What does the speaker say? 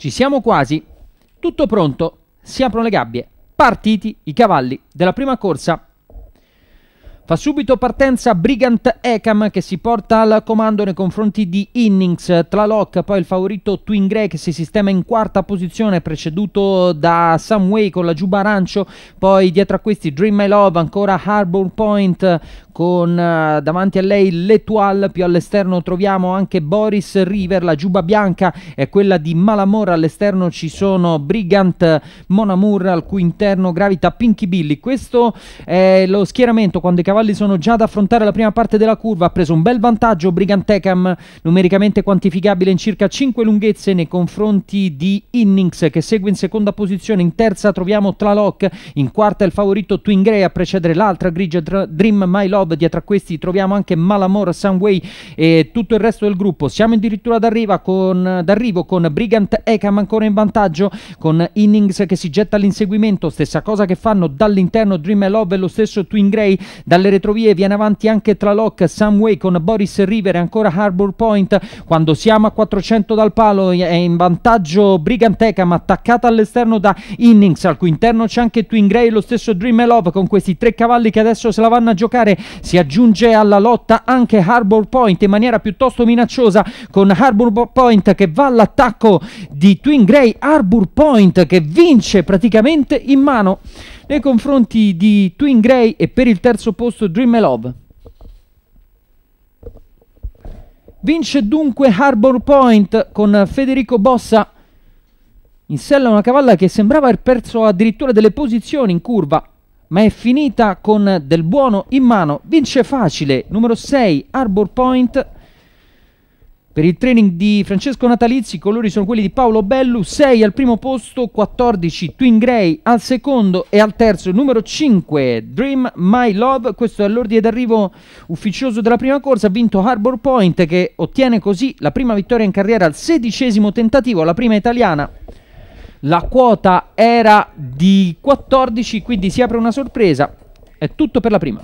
Ci siamo quasi. Tutto pronto. Si aprono le gabbie. Partiti i cavalli della prima corsa. Fa subito partenza Brigant Ekam che si porta al comando nei confronti di Innings, Tlaloc, poi il favorito Twin Grey che si sistema in quarta posizione preceduto da Samway con la giuba arancio, poi dietro a questi Dream My Love, ancora Harbour Point con uh, davanti a lei L'Etoile, più all'esterno troviamo anche Boris River, la giuba bianca è quella di Malamora, all'esterno ci sono Brigant Monamur al cui interno gravita Pinky Billy. Questo è lo schieramento quando i cavalli Cavalli sono già ad affrontare la prima parte della curva, ha preso un bel vantaggio Brigantecam, numericamente quantificabile in circa 5 lunghezze nei confronti di Innings che segue in seconda posizione, in terza troviamo Tlaloc, in quarta il favorito Twin Grey a precedere l'altra grigia Dream My Love, dietro a questi troviamo anche Malamor, Sunway e tutto il resto del gruppo. Siamo addirittura d'arrivo con, d'arrivo con Brigant Ecam ancora in vantaggio, con Innings che si getta all'inseguimento, stessa cosa che fanno dall'interno Dream My Love e lo stesso Twin Grey, dalle retrovie viene avanti anche tra Locke, Samway con Boris River e ancora Harbour Point quando siamo a 400 dal palo è in vantaggio Briganteca ma attaccata all'esterno da Innings al cui interno c'è anche Twin Grey lo stesso Dream Love con questi tre cavalli che adesso se la vanno a giocare si aggiunge alla lotta anche Harbour Point in maniera piuttosto minacciosa con Harbour Point che va all'attacco di Twin Grey Harbour Point che vince praticamente in mano nei confronti di Twin Grey e per il terzo posto su Dream a Love. Vince dunque Harbor Point con Federico Bossa in sella una cavalla che sembrava aver perso addirittura delle posizioni in curva, ma è finita con del buono in mano. Vince facile, numero 6 Harbor Point per il training di Francesco Natalizzi i colori sono quelli di Paolo Bellu, 6 al primo posto, 14 Twin Grey al secondo e al terzo il numero 5 Dream My Love, questo è l'ordine d'arrivo ufficioso della prima corsa, ha vinto Harbor Point che ottiene così la prima vittoria in carriera al sedicesimo tentativo, la prima italiana. La quota era di 14, quindi si apre una sorpresa, è tutto per la prima.